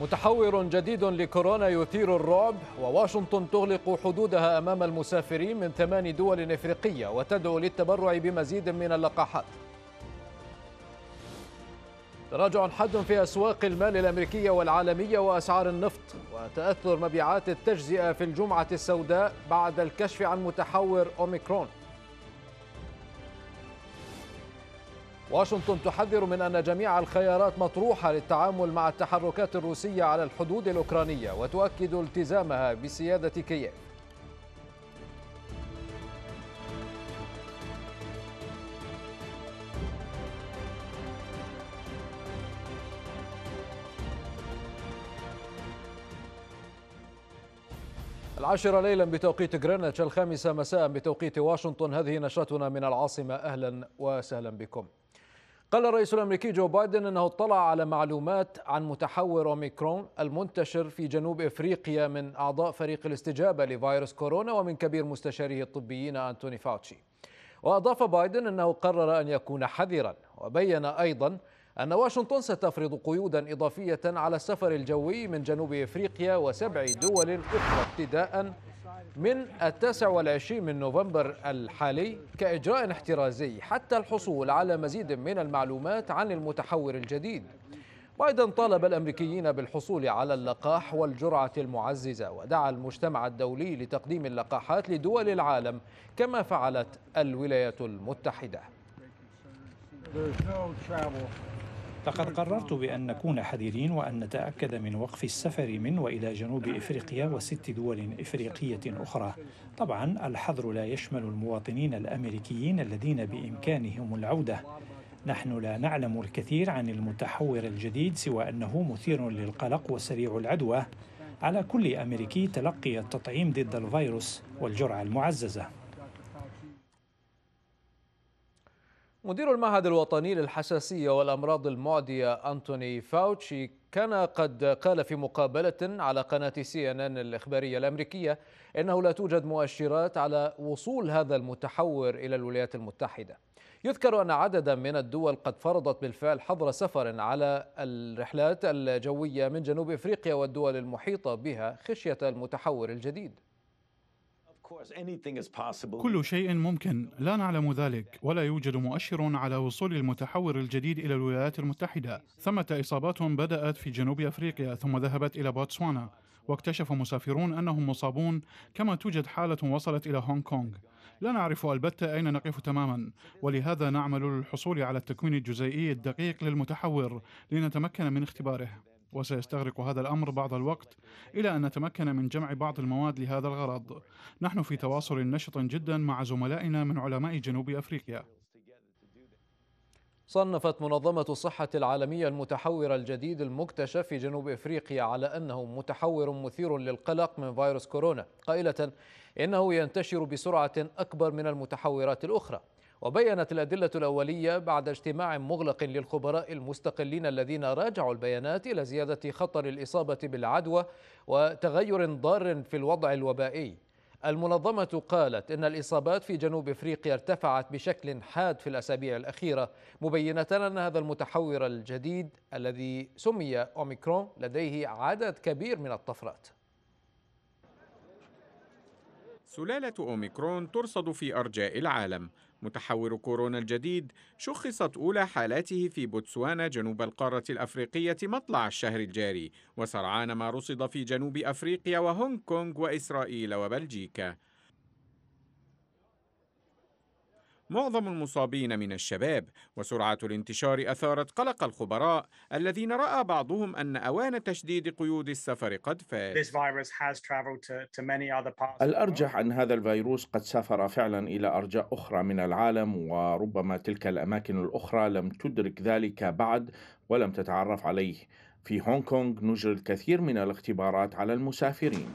متحور جديد لكورونا يثير الرعب وواشنطن تغلق حدودها أمام المسافرين من ثمان دول إفريقية وتدعو للتبرع بمزيد من اللقاحات تراجع حد في أسواق المال الأمريكية والعالمية وأسعار النفط وتأثر مبيعات التجزئة في الجمعة السوداء بعد الكشف عن متحور أوميكرون واشنطن تحذر من أن جميع الخيارات مطروحة للتعامل مع التحركات الروسية على الحدود الأوكرانية وتؤكد التزامها بسيادة كييف العاشرة ليلا بتوقيت غرينتش الخامسة مساء بتوقيت واشنطن هذه نشرتنا من العاصمة أهلا وسهلا بكم قال الرئيس الامريكي جو بايدن انه اطلع على معلومات عن متحور اوميكرون المنتشر في جنوب افريقيا من اعضاء فريق الاستجابه لفيروس كورونا ومن كبير مستشاريه الطبيين انتوني فاوتشي. واضاف بايدن انه قرر ان يكون حذرا وبين ايضا أن واشنطن ستفرض قيودا إضافية على السفر الجوي من جنوب إفريقيا وسبع دول أخرى ابتداء من التاسع والعشرين من نوفمبر الحالي كإجراء احترازي حتى الحصول على مزيد من المعلومات عن المتحور الجديد وأيضا طالب الأمريكيين بالحصول على اللقاح والجرعة المعززة ودعا المجتمع الدولي لتقديم اللقاحات لدول العالم كما فعلت الولايات المتحدة There's no travel لقد قررت بأن نكون حذرين وأن نتأكد من وقف السفر من وإلى جنوب إفريقيا وست دول إفريقية أخرى طبعا الحظر لا يشمل المواطنين الأمريكيين الذين بإمكانهم العودة نحن لا نعلم الكثير عن المتحور الجديد سوى أنه مثير للقلق وسريع العدوى على كل أمريكي تلقي التطعيم ضد الفيروس والجرعة المعززة مدير المعهد الوطني للحساسية والأمراض المعدية أنتوني فاوتشي كان قد قال في مقابلة على قناة سي ان ان الإخبارية الأمريكية إنه لا توجد مؤشرات على وصول هذا المتحور إلى الولايات المتحدة يذكر أن عددا من الدول قد فرضت بالفعل حظر سفر على الرحلات الجوية من جنوب إفريقيا والدول المحيطة بها خشية المتحور الجديد كل شيء ممكن لا نعلم ذلك ولا يوجد مؤشر على وصول المتحور الجديد الى الولايات المتحده ثمه اصابات بدات في جنوب افريقيا ثم ذهبت الى بوتسوانا واكتشف مسافرون انهم مصابون كما توجد حاله وصلت الى هونغ كونغ لا نعرف البته اين نقف تماما ولهذا نعمل للحصول على التكوين الجزيئي الدقيق للمتحور لنتمكن من اختباره وسيستغرق هذا الأمر بعض الوقت إلى أن نتمكن من جمع بعض المواد لهذا الغرض نحن في تواصل نشط جدا مع زملائنا من علماء جنوب أفريقيا صنفت منظمة الصحة العالمية المتحور الجديد المكتشف في جنوب إفريقيا على أنه متحور مثير للقلق من فيروس كورونا قائلة إنه ينتشر بسرعة أكبر من المتحورات الأخرى وبينت الأدلة الأولية بعد اجتماع مغلق للخبراء المستقلين الذين راجعوا البيانات إلى زيادة خطر الإصابة بالعدوى وتغير ضار في الوضع الوبائي المنظمة قالت إن الإصابات في جنوب إفريقيا ارتفعت بشكل حاد في الأسابيع الأخيرة مبينة أن هذا المتحور الجديد الذي سمي أوميكرون لديه عدد كبير من الطفرات سلالة أوميكرون ترصد في أرجاء العالم متحور كورونا الجديد شخصت أولى حالاته في بوتسوانا جنوب القارة الأفريقية مطلع الشهر الجاري وسرعان ما رصد في جنوب أفريقيا وهونغ كونغ وإسرائيل وبلجيكا معظم المصابين من الشباب وسرعة الانتشار أثارت قلق الخبراء الذين رأى بعضهم أن أوان تشديد قيود السفر قد فات الأرجح أن هذا الفيروس قد سافر فعلا إلى أرجاء أخرى من العالم وربما تلك الأماكن الأخرى لم تدرك ذلك بعد ولم تتعرف عليه في هونغ كونغ نجري الكثير من الاختبارات على المسافرين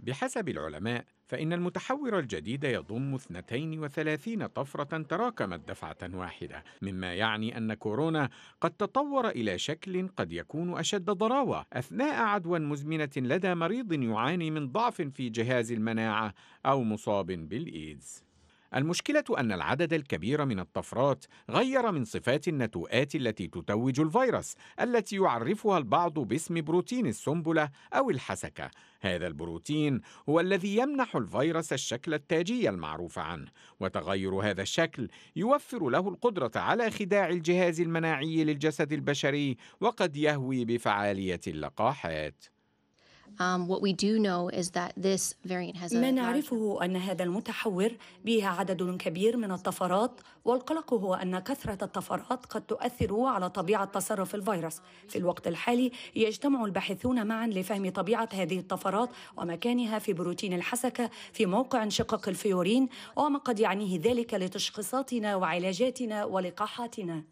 بحسب العلماء فإن المتحور الجديد يضم 32 طفرة تراكمت دفعة واحدة، مما يعني أن كورونا قد تطور إلى شكل قد يكون أشد ضراوة أثناء عدوى مزمنة لدى مريض يعاني من ضعف في جهاز المناعة أو مصاب بالإيدز. المشكلة أن العدد الكبير من الطفرات غير من صفات النتوءات التي تتوج الفيروس التي يعرفها البعض باسم بروتين السنبلة أو الحسكة. هذا البروتين هو الذي يمنح الفيروس الشكل التاجي المعروف عنه، وتغير هذا الشكل يوفر له القدرة على خداع الجهاز المناعي للجسد البشري وقد يهوي بفعالية اللقاحات. ما نعرفه أن هذا المتحور به عدد كبير من الطفرات والقلق هو أن كثرة الطفرات قد تؤثر على طبيعة تصرف الفيروس في الوقت الحالي يجتمع الباحثون معا لفهم طبيعة هذه الطفرات ومكانها في بروتين الحسكة في موقع انشقاق الفيورين وما قد يعنيه ذلك لتشخيصاتنا وعلاجاتنا ولقاحاتنا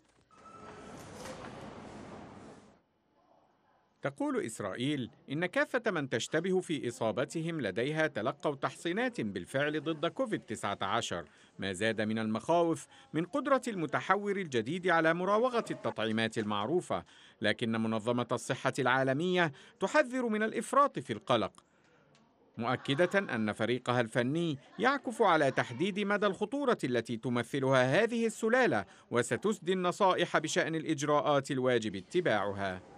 تقول إسرائيل إن كافة من تشتبه في إصابتهم لديها تلقوا تحصينات بالفعل ضد كوفيد-19 ما زاد من المخاوف من قدرة المتحور الجديد على مراوغة التطعيمات المعروفة لكن منظمة الصحة العالمية تحذر من الإفراط في القلق مؤكدة أن فريقها الفني يعكف على تحديد مدى الخطورة التي تمثلها هذه السلالة وستسدي النصائح بشأن الإجراءات الواجب اتباعها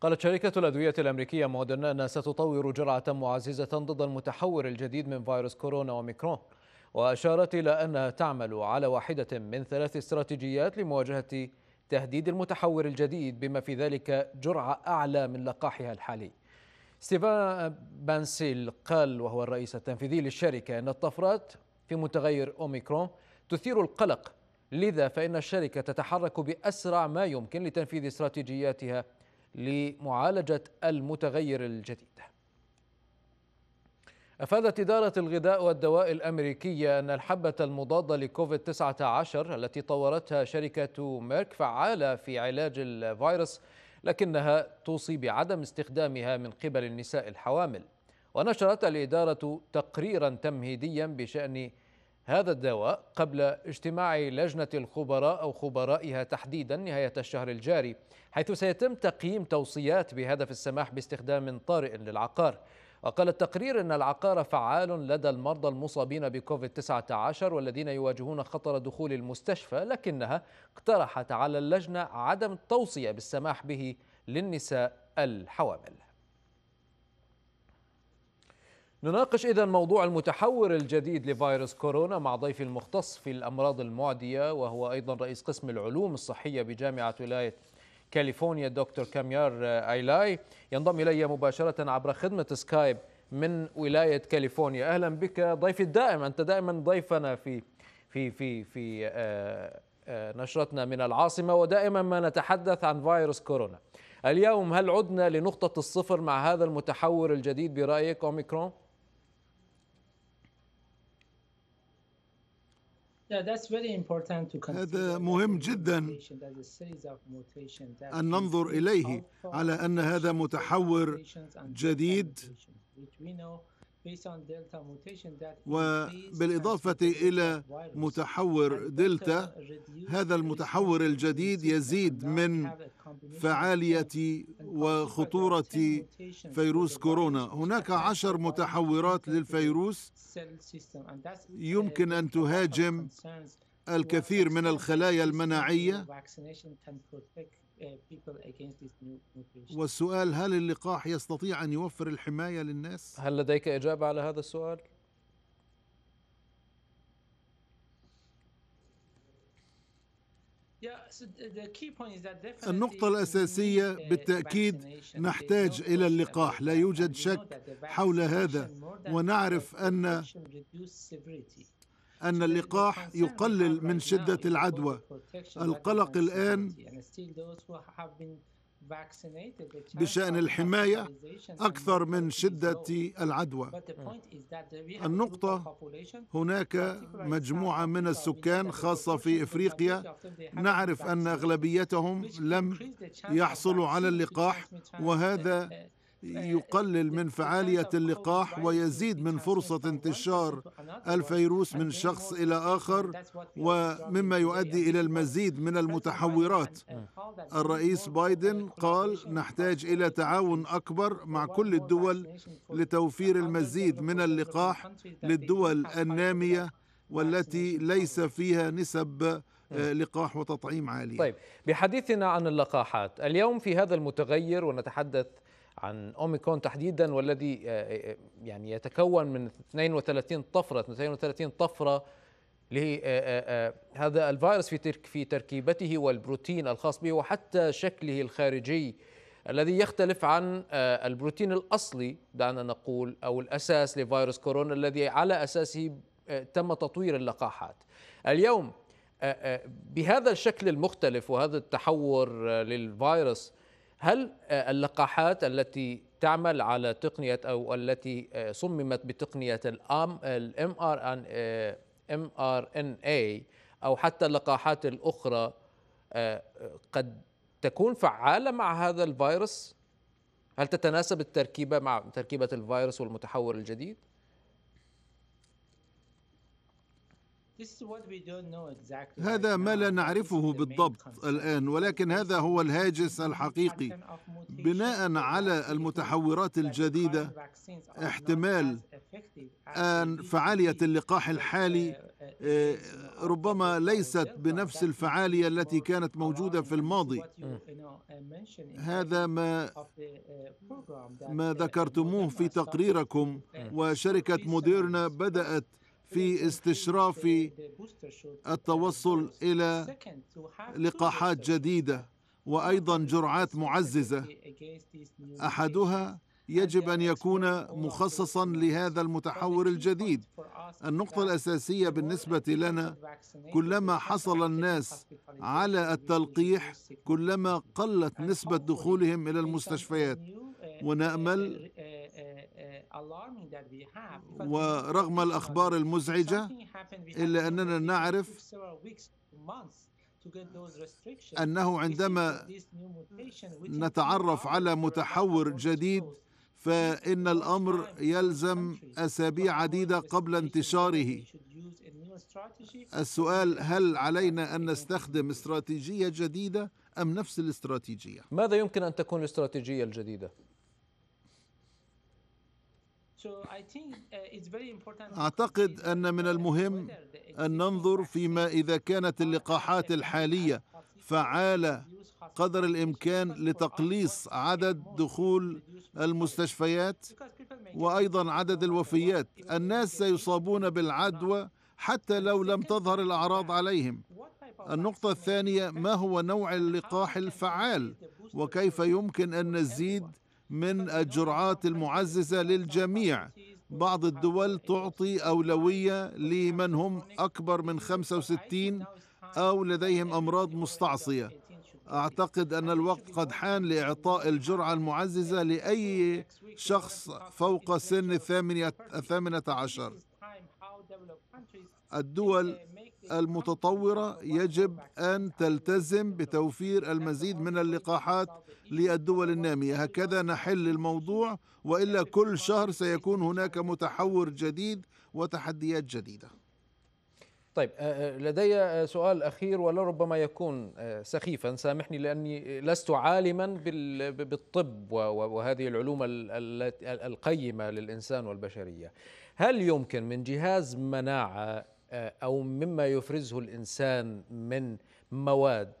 قالت شركة الأدوية الأمريكية مودرنا أنها ستطور جرعة معززة ضد المتحور الجديد من فيروس كورونا وميكرون وأشارت إلى أنها تعمل على واحدة من ثلاث استراتيجيات لمواجهة تهديد المتحور الجديد بما في ذلك جرعة أعلى من لقاحها الحالي ستيفان بانسيل قال وهو الرئيس التنفيذي للشركة أن الطفرات في متغير أوميكرون تثير القلق لذا فإن الشركة تتحرك بأسرع ما يمكن لتنفيذ استراتيجياتها لمعالجة المتغير الجديد أفادت إدارة الغذاء والدواء الأمريكية أن الحبة المضادة لكوفيد 19 التي طورتها شركة ميرك فعالة في علاج الفيروس لكنها توصي بعدم استخدامها من قبل النساء الحوامل ونشرت الإدارة تقريرا تمهيديا بشأن هذا الدواء قبل اجتماع لجنة الخبراء أو خبرائها تحديدا نهاية الشهر الجاري حيث سيتم تقييم توصيات بهدف السماح باستخدام طارئ للعقار وقال التقرير أن العقار فعال لدى المرضى المصابين بكوفيد-19 والذين يواجهون خطر دخول المستشفى لكنها اقترحت على اللجنة عدم التوصية بالسماح به للنساء الحوامل نناقش إذا موضوع المتحور الجديد لفيروس كورونا مع ضيف المختص في الأمراض المعدية وهو أيضا رئيس قسم العلوم الصحية بجامعة ولاية كاليفورنيا دكتور كاميار أيلاي ينضم إلي مباشرة عبر خدمة سكايب من ولاية كاليفورنيا أهلا بك ضيفي الدائم أنت دائما ضيفنا في في في في آه، آه، نشرتنا من العاصمة ودائما ما نتحدث عن فيروس كورونا اليوم هل عدنا لنقطة الصفر مع هذا المتحور الجديد برأيك أوميكرون؟ هذا مهم جدا أن ننظر إليه على أن هذا متحور جديد وبالإضافة إلى متحور دلتا هذا المتحور الجديد يزيد من فعالية وخطورة فيروس كورونا هناك عشر متحورات للفيروس يمكن أن تهاجم الكثير من الخلايا المناعية Uh, والسؤال هل اللقاح يستطيع أن يوفر الحماية للناس؟ هل لديك إجابة على هذا السؤال؟ النقطة الأساسية uh, بالتأكيد نحتاج إلى اللقاح لا يوجد شك حول هذا ونعرف أن أن اللقاح يقلل من شدة العدوى القلق الآن بشأن الحماية أكثر من شدة العدوى النقطة هناك مجموعة من السكان خاصة في إفريقيا نعرف أن أغلبيتهم لم يحصلوا على اللقاح وهذا يقلل من فعالية اللقاح ويزيد من فرصة انتشار الفيروس من شخص إلى آخر ومما يؤدي إلى المزيد من المتحورات الرئيس بايدن قال نحتاج إلى تعاون أكبر مع كل الدول لتوفير المزيد من اللقاح للدول النامية والتي ليس فيها نسب آه، لقاح وتطعيم عالية طيب بحديثنا عن اللقاحات اليوم في هذا المتغير ونتحدث عن اوميكرون تحديدا والذي آه، آه، آه، يعني يتكون من 32 طفره 32 طفره لهذا الفيروس في في تركيبته والبروتين الخاص به وحتى شكله الخارجي الذي يختلف عن البروتين الاصلي دعنا نقول او الاساس لفيروس كورونا الذي على اساسه تم تطوير اللقاحات. اليوم بهذا الشكل المختلف وهذا التحور للفيروس هل آه، اللقاحات التي تعمل على تقنية أو التي آه، صممت بتقنية الام ار ان ام ار ان اي أو حتى اللقاحات الأخرى آه، قد تكون فعالة مع هذا الفيروس؟ هل تتناسب التركيبة مع تركيبة الفيروس والمتحور الجديد؟ هذا ما لا نعرفه بالضبط الان ولكن هذا هو الهاجس الحقيقي بناء على المتحورات الجديده احتمال ان فعاليه اللقاح uh, الحالي آه، ربما ليست بنفس الفعاليه التي كانت موجوده في الماضي uh, هذا ما uh, ما ذكرتموه في تقريركم وشركه موديرنا بدات في استشراف التوصل الى لقاحات جديده وايضا جرعات معززه احدها يجب ان يكون مخصصا لهذا المتحور الجديد النقطه الاساسيه بالنسبه لنا كلما حصل الناس على التلقيح كلما قلت نسبه دخولهم الى المستشفيات ونامل ورغم الأخبار المزعجة إلا أننا نعرف أنه عندما نتعرف على متحور جديد فإن الأمر يلزم أسابيع عديدة قبل انتشاره السؤال هل علينا أن نستخدم استراتيجية جديدة أم نفس الاستراتيجية؟ ماذا يمكن أن تكون الاستراتيجية الجديدة؟ Uh, اعتقد ان من المهم ان ننظر فيما اذا كانت اللقاحات الحاليه فعاله قدر الامكان لتقليص عدد دخول المستشفيات وايضا عدد الوفيات الناس سيصابون بالعدوى حتى لو لم تظهر الاعراض عليهم النقطه الثانيه ما هو نوع اللقاح الفعال وكيف يمكن ان نزيد من الجرعات المعززة للجميع بعض الدول تعطي أولوية لمن هم أكبر من 65 أو لديهم أمراض مستعصية أعتقد أن الوقت قد حان لإعطاء الجرعة المعززة لأي شخص فوق سن الثامنة عشر الدول المتطورة يجب أن تلتزم بتوفير المزيد من اللقاحات للدول النامية هكذا نحل الموضوع وإلا كل شهر سيكون هناك متحور جديد وتحديات جديدة طيب آه، آه، لدي آه، سؤال أخير ولربما يكون سخيفا سامحني لأني لست عالما بالطب وهذه العلوم القيمة للإنسان والبشرية هل يمكن من جهاز مناعة آه، أو مما يفرزه الإنسان من مواد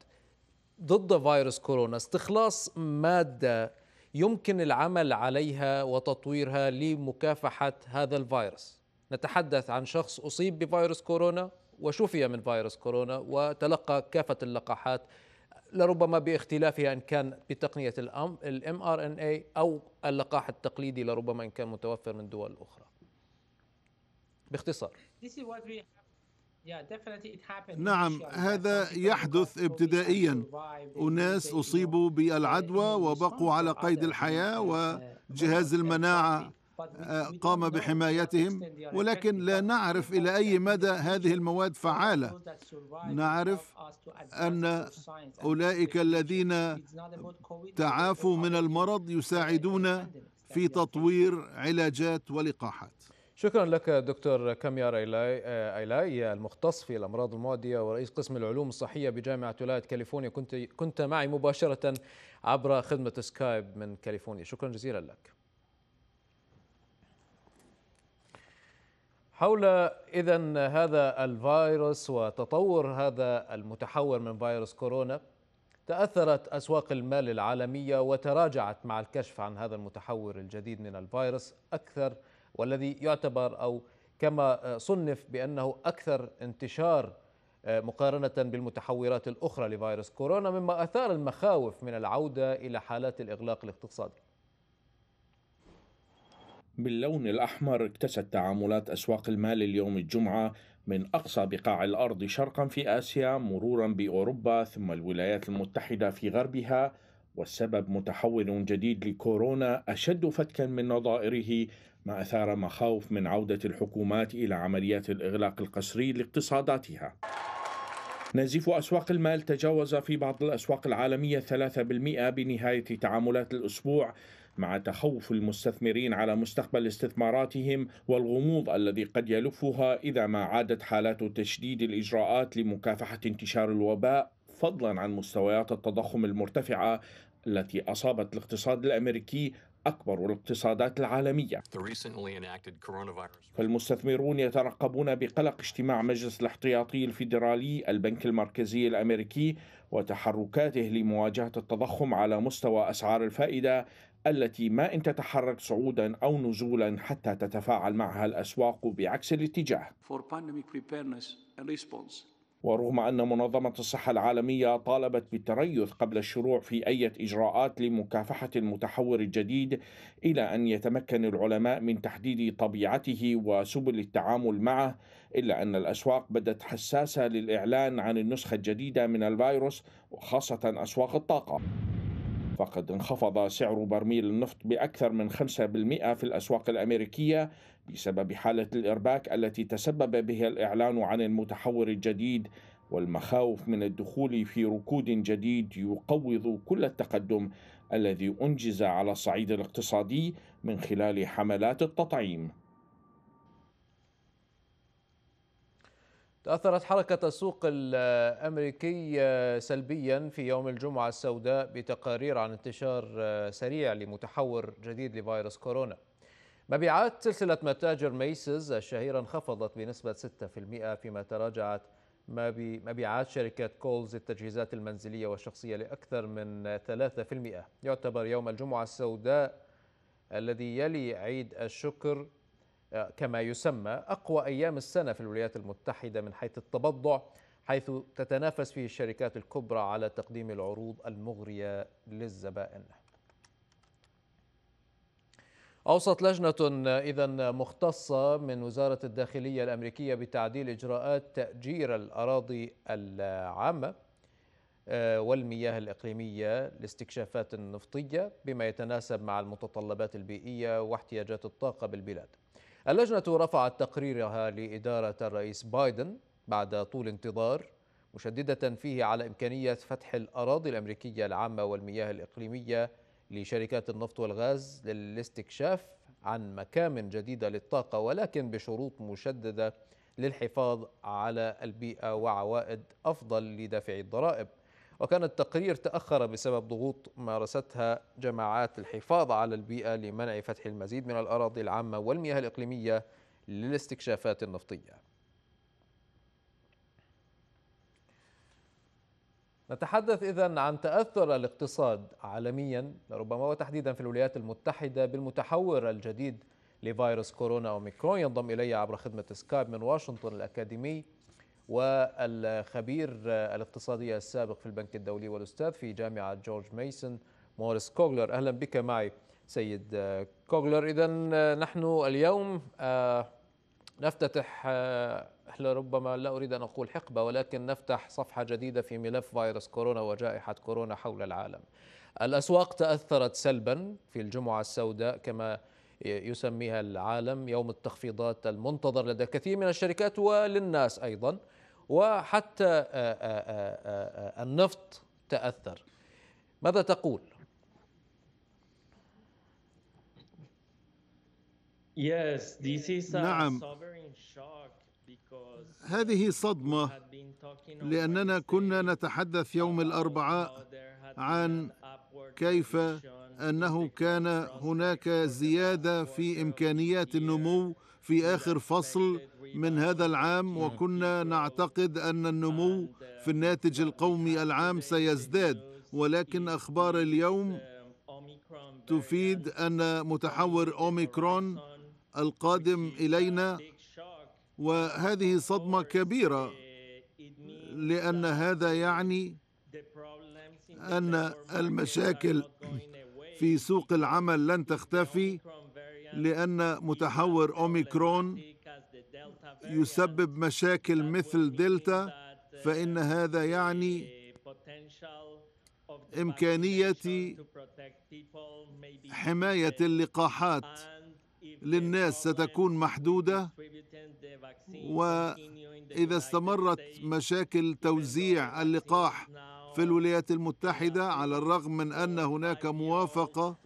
ضد فيروس كورونا استخلاص مادة يمكن العمل عليها وتطويرها لمكافحة هذا الفيروس نتحدث عن شخص أصيب بفيروس كورونا وشفي من فيروس كورونا وتلقى كافة اللقاحات لربما باختلافها ان كان بتقنيه الام ار ان اي او اللقاح التقليدي لربما ان كان متوفر من دول اخرى باختصار نعم هذا يحدث ابتدائيا أناس أصيبوا بالعدوى وبقوا على قيد الحياة uh, وجهاز المناعة آه، قام بحمايتهم ولكن لا نعرف إلى أي مدى هذه المواد فعالة نعرف أن أولئك الذين تعافوا من المرض يساعدون في تطوير علاجات ولقاحات شكرا لك دكتور كاميار آه، ايلاي المختص في الامراض المعديه ورئيس قسم العلوم الصحيه بجامعه ولايه كاليفورنيا كنت كنت معي مباشره عبر خدمه سكايب من كاليفورنيا شكرا جزيلا لك حول اذا هذا الفيروس وتطور هذا المتحور من فيروس كورونا تاثرت اسواق المال العالميه وتراجعت مع الكشف عن هذا المتحور الجديد من الفيروس اكثر والذي يعتبر أو كما آه، صنف بأنه أكثر انتشار آه، مقارنة بالمتحورات الأخرى لفيروس كورونا مما أثار المخاوف من العودة إلى حالات الإغلاق الاقتصادي باللون الأحمر اكتست تعاملات أسواق المال اليوم الجمعة من أقصى بقاع الأرض شرقا في آسيا مرورا بأوروبا ثم الولايات المتحدة في غربها والسبب متحول جديد لكورونا أشد فتكا من نظائره ما أثار مخاوف من عودة الحكومات إلى عمليات الإغلاق القسري لاقتصاداتها نزيف أسواق المال تجاوز في بعض الأسواق العالمية 3% بنهاية تعاملات الأسبوع مع تخوف المستثمرين على مستقبل استثماراتهم والغموض الذي قد يلفها إذا ما عادت حالات تشديد الإجراءات لمكافحة انتشار الوباء فضلا عن مستويات التضخم المرتفعة التي أصابت الاقتصاد الأمريكي أكبر الاقتصادات العالمية فالمستثمرون يترقبون بقلق اجتماع مجلس الاحتياطي الفيدرالي البنك المركزي الأمريكي وتحركاته لمواجهة التضخم على مستوى أسعار الفائدة التي ما إن تتحرك صعودا أو نزولا حتى تتفاعل معها الأسواق بعكس الاتجاه For pandemic preparedness and response. ورغم أن منظمة الصحة العالمية طالبت بالتريث قبل الشروع في أي إجراءات لمكافحة المتحور الجديد إلى أن يتمكن العلماء من تحديد طبيعته وسبل التعامل معه إلا أن الأسواق بدت حساسة للإعلان عن النسخة الجديدة من الفيروس وخاصة أسواق الطاقة فقد انخفض سعر برميل النفط بأكثر من 5% في الأسواق الأمريكية بسبب حالة الإرباك التي تسبب بها الإعلان عن المتحور الجديد والمخاوف من الدخول في ركود جديد يقوض كل التقدم الذي أنجز على الصعيد الاقتصادي من خلال حملات التطعيم. تأثرت حركة السوق الأمريكي سلبيا في يوم الجمعة السوداء بتقارير عن انتشار سريع لمتحور جديد لفيروس كورونا. مبيعات سلسلة متاجر ميسز الشهيرة انخفضت بنسبة 6% فيما تراجعت مبيعات شركة كولز التجهيزات المنزلية والشخصية لأكثر من 3% يعتبر يوم الجمعة السوداء الذي يلي عيد الشكر آه، كما يسمى أقوى أيام السنة في الولايات المتحدة من حيث التبضع حيث تتنافس فيه الشركات الكبرى على تقديم العروض المغرية للزبائن أوصت لجنة إذا مختصة من وزارة الداخلية الأمريكية بتعديل إجراءات تأجير الأراضي العامة آه، والمياه الإقليمية لاستكشافات النفطية بما يتناسب مع المتطلبات البيئية واحتياجات الطاقة بالبلاد اللجنة رفعت تقريرها لإدارة الرئيس بايدن بعد طول انتظار مشددة فيه على إمكانية فتح الأراضي الأمريكية العامة والمياه الإقليمية لشركات النفط والغاز للاستكشاف عن مكامن جديدة للطاقة ولكن بشروط مشددة للحفاظ على البيئة وعوائد أفضل لدافعي الضرائب وكان التقرير تأخر بسبب ضغوط مارستها جماعات الحفاظ على البيئة لمنع فتح المزيد من الأراضي العامة والمياه الإقليمية للاستكشافات النفطية نتحدث إذا عن تأثر الاقتصاد عالميا لربما وتحديدا في الولايات المتحدة بالمتحور الجديد لفيروس كورونا أوميكرون ينضم إلي عبر خدمة سكايب من واشنطن الأكاديمي والخبير الاقتصادي السابق في البنك الدولي والأستاذ في جامعة جورج ميسون موريس كوغلر أهلا بك معي سيد كوغلر إذا نحن اليوم آه، نفتتح لربما آه، لا أريد أن أقول حقبة ولكن نفتح صفحة جديدة في ملف فيروس كورونا وجائحة كورونا حول العالم الأسواق تأثرت سلبا في الجمعة السوداء كما يسميها العالم يوم التخفيضات المنتظر لدى كثير من الشركات وللناس أيضا وحتى آه، آه، النفط تأثر ماذا تقول نعم هذه صدمة لأننا كنا نتحدث يوم الأربعاء عن كيف أنه كان هناك زيادة في إمكانيات النمو في آخر فصل من هذا العام وكنا نعتقد أن النمو uh, في الناتج القومي العام سيزداد ولكن أخبار اليوم تفيد أن متحور أوميكرون القادم الينا وهذه صدمه كبيره لان هذا يعني ان المشاكل في سوق العمل لن تختفي لان متحور اوميكرون يسبب مشاكل مثل دلتا فان هذا يعني امكانيه حمايه اللقاحات للناس ستكون محدودة وإذا استمرت مشاكل توزيع اللقاح في الولايات المتحدة على الرغم من أن هناك موافقة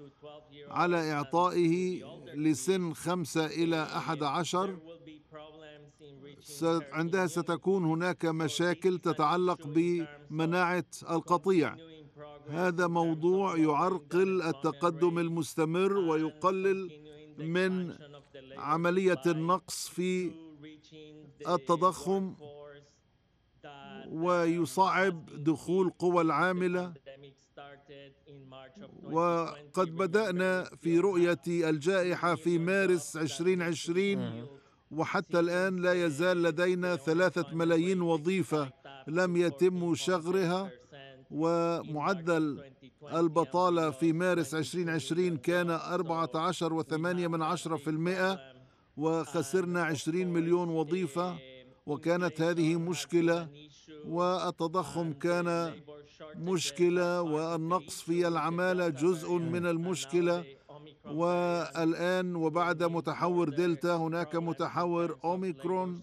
على إعطائه لسن خمسة إلى أحد عشر عندها ستكون هناك مشاكل تتعلق بمناعة القطيع هذا موضوع يعرقل التقدم المستمر ويقلل من عملية النقص في التضخم ويصعب دخول قوى العاملة وقد بدأنا في رؤية الجائحة في مارس 2020 وحتى الآن لا يزال لدينا ثلاثة ملايين وظيفة لم يتم شغرها ومعدل البطالة في مارس 2020 كان 14.8% وثمانية من عشرة في المئة وخسرنا 20 مليون وظيفة وكانت هذه مشكلة والتضخم كان مشكلة والنقص في العمالة جزء من المشكلة والآن وبعد متحور دلتا هناك متحور أوميكرون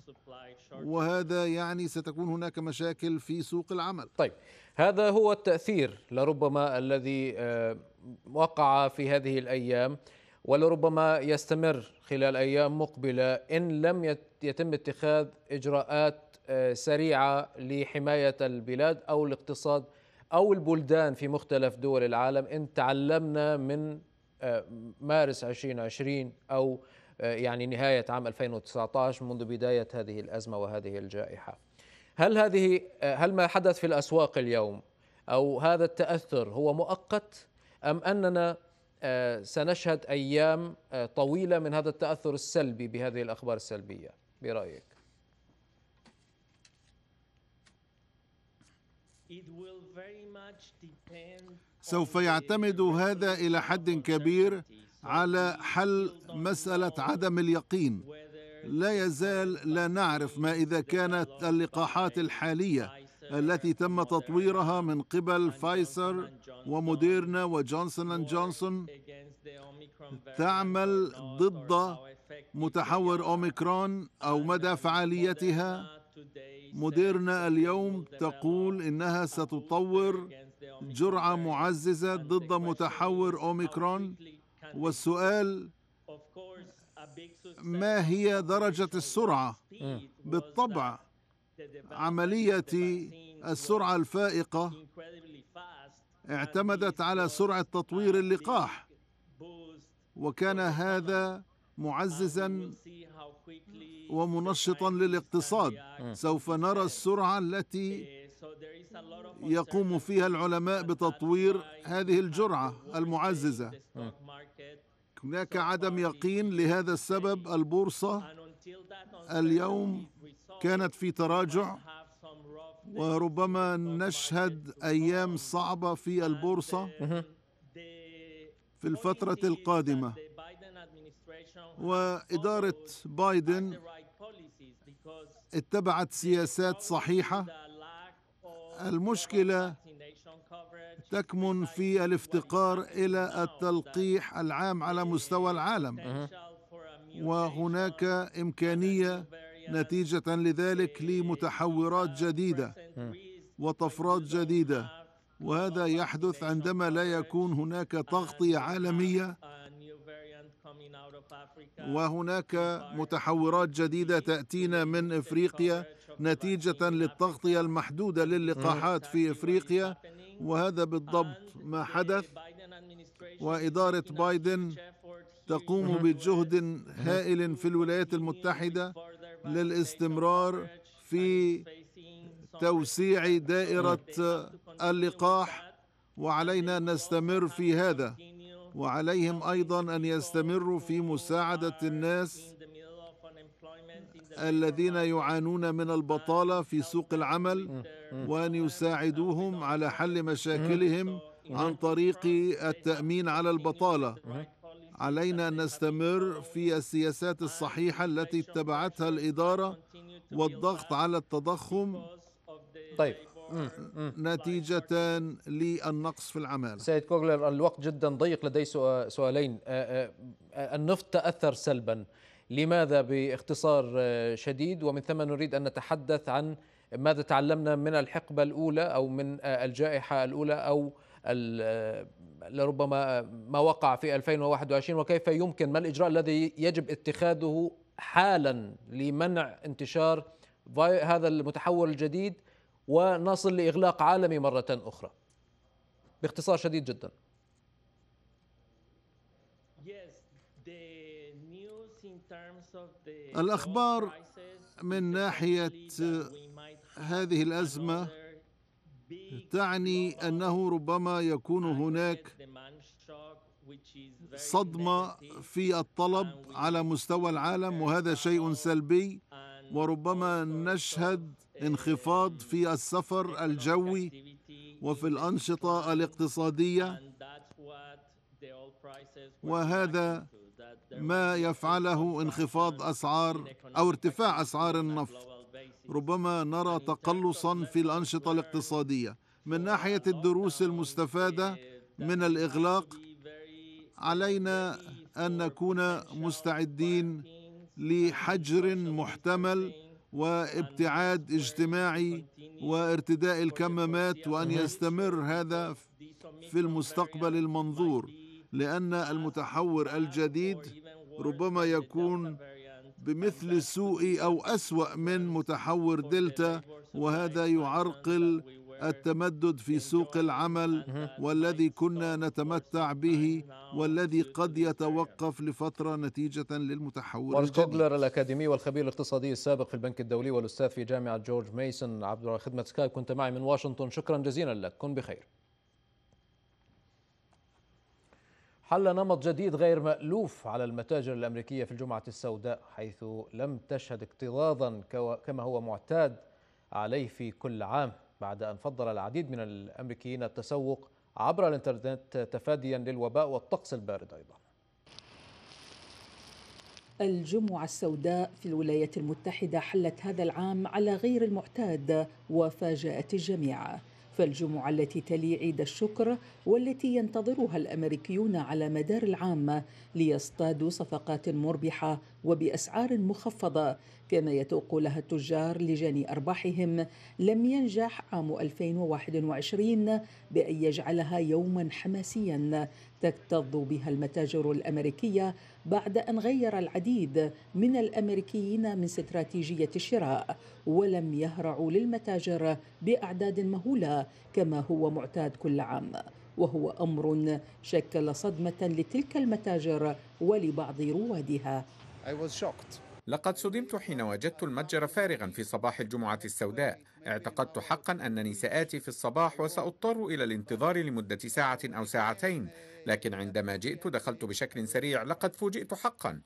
وهذا يعني ستكون هناك مشاكل في سوق العمل طيب هذا هو التأثير لربما الذي آه، وقع في هذه الأيام ولربما يستمر خلال أيام مقبلة إن لم يتم اتخاذ إجراءات آه، سريعة لحماية البلاد أو الاقتصاد أو البلدان في مختلف دول العالم إن تعلمنا من آه، مارس 2020 أو يعني نهاية عام 2019 منذ بداية هذه الأزمة وهذه الجائحة هل هذه هل ما حدث في الاسواق اليوم او هذا التاثر هو مؤقت ام اننا آه، سنشهد ايام آه، طويله من هذا التاثر السلبي بهذه الاخبار السلبيه برايك سوف يعتمد هذا الى حد كبير على حل مساله عدم اليقين لا يزال لا نعرف ما اذا كانت اللقاحات الحاليه التي تم تطويرها من قبل فايزر وموديرنا وجونسون اند جونسون تعمل ضد متحور اوميكرون او مدى فعاليتها موديرنا اليوم تقول انها ستطور جرعه معززه ضد متحور اوميكرون والسؤال ما هي درجة السرعة بالطبع عملية السرعة الفائقة اعتمدت على سرعة تطوير اللقاح وكان هذا معززا ومنشطا للاقتصاد سوف نرى السرعة التي يقوم فيها العلماء بتطوير هذه الجرعة المعززة هناك عدم يقين لهذا السبب البورصة اليوم كانت في تراجع وربما نشهد أيام صعبة في البورصة في الفترة القادمة وإدارة بايدن اتبعت سياسات صحيحة المشكلة تكمن في الافتقار الى التلقيح العام على مستوى العالم وهناك امكانيه نتيجه لذلك لمتحورات جديده وطفرات جديده وهذا يحدث عندما لا يكون هناك تغطيه عالميه وهناك متحورات جديده تاتينا من افريقيا نتيجه للتغطيه المحدوده للقاحات في افريقيا وهذا بالضبط ما حدث وإدارة بايدن تقوم بجهد هائل في الولايات المتحدة للاستمرار في توسيع دائرة اللقاح وعلينا أن نستمر في هذا وعليهم أيضا أن يستمروا في مساعدة الناس الذين يعانون من البطاله في سوق العمل وان يساعدوهم على حل مشاكلهم عن طريق التامين على البطاله علينا ان نستمر في السياسات الصحيحه التي اتبعتها الاداره والضغط على التضخم طيب نتيجة للنقص في العمالة سيد كوغلر الوقت جدا ضيق لدي سؤالين النفط تأثر سلبا لماذا باختصار آه، شديد ومن ثم نريد أن نتحدث عن ماذا تعلمنا من الحقبة الأولى أو من آه، الجائحة الأولى أو آه، لربما ما وقع في 2021 وكيف يمكن ما الإجراء الذي يجب اتخاذه حالا لمنع انتشار هذا المتحول الجديد ونصل لإغلاق عالمي مرة أخرى باختصار شديد جداً الأخبار من ناحية هذه الأزمة تعني أنه ربما يكون هناك صدمة في الطلب على مستوى العالم وهذا شيء سلبي وربما نشهد انخفاض في السفر الجوي وفي الأنشطة الاقتصادية وهذا ما يفعله انخفاض اسعار او ارتفاع اسعار النفط ربما نرى تقلصا في الانشطه الاقتصاديه من ناحيه الدروس المستفاده من الاغلاق علينا ان نكون مستعدين لحجر محتمل وابتعاد اجتماعي وارتداء الكمامات وان يستمر هذا في المستقبل المنظور لأن المتحور الجديد ربما يكون بمثل سوء أو أسوأ من متحور دلتا وهذا يعرقل التمدد في سوق العمل والذي كنا نتمتع به والذي قد يتوقف لفترة نتيجة للمتحول مارس كوغلر الأكاديمي والخبير الاقتصادي السابق في البنك الدولي والأستاذ في جامعة جورج ميسون عبر خدمة سكايب كنت معي من واشنطن شكرا جزيلا لك كن بخير حل نمط جديد غير مألوف على المتاجر الأمريكية في الجمعة السوداء حيث لم تشهد اكتظاظا كما هو معتاد عليه في كل عام بعد أن فضل العديد من الأمريكيين التسوق عبر الإنترنت تفاديا للوباء والطقس البارد أيضا الجمعة السوداء في الولايات المتحدة حلت هذا العام على غير المعتاد وفاجأت الجميع فالجمعة التي تلي عيد الشكر والتي ينتظرها الأمريكيون على مدار العام ليصطادوا صفقات مربحة وبأسعار مخفضة كما يتوق لها التجار لجان أرباحهم لم ينجح عام 2021 بأن يجعلها يوما حماسيا تكتظ بها المتاجر الامريكيه بعد ان غير العديد من الامريكيين من استراتيجيه الشراء ولم يهرعوا للمتاجر باعداد مهوله كما هو معتاد كل عام وهو امر شكل صدمه لتلك المتاجر ولبعض روادها I was shocked. لقد صدمت حين وجدت المتجر فارغا في صباح الجمعة السوداء اعتقدت حقا أنني سآتي في الصباح وسأضطر إلى الانتظار لمدة ساعة أو ساعتين لكن عندما جئت دخلت بشكل سريع لقد فوجئت حقا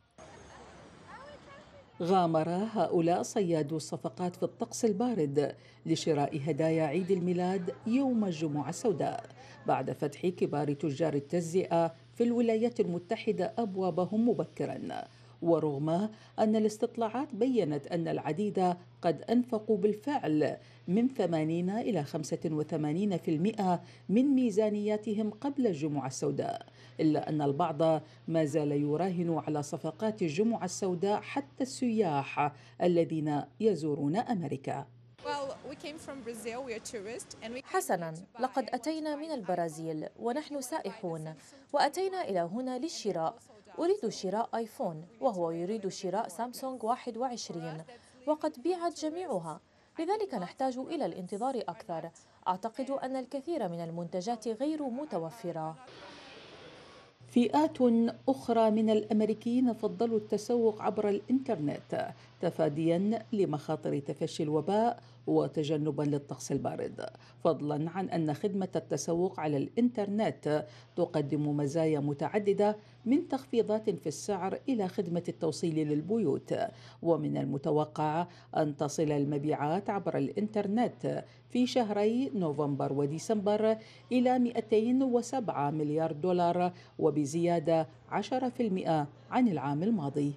غامر هؤلاء صيادو الصفقات في الطقس البارد لشراء هدايا عيد الميلاد يوم الجمعة السوداء بعد فتح كبار تجار التجزئة في الولايات المتحدة أبوابهم مبكراً ورغم أن الاستطلاعات بيّنت أن العديد قد أنفقوا بالفعل من 80 إلى 85% من ميزانياتهم قبل الجمعة السوداء إلا أن البعض ما زال يراهن على صفقات الجمعة السوداء حتى السياح الذين يزورون أمريكا حسنا لقد أتينا من البرازيل ونحن سائحون وأتينا إلى هنا للشراء أريد شراء آيفون وهو يريد شراء سامسونج 21 وقد بيعت جميعها لذلك نحتاج إلى الانتظار أكثر أعتقد أن الكثير من المنتجات غير متوفرة فئات أخرى من الأمريكيين فضلوا التسوق عبر الإنترنت تفاديا لمخاطر تفشي الوباء وتجنبا للطقس البارد فضلا عن أن خدمة التسوق على الإنترنت تقدم مزايا متعددة من تخفيضات في السعر إلى خدمة التوصيل للبيوت ومن المتوقع أن تصل المبيعات عبر الإنترنت في شهري نوفمبر وديسمبر إلى 207 مليار دولار وبزيادة 10% عن العام الماضي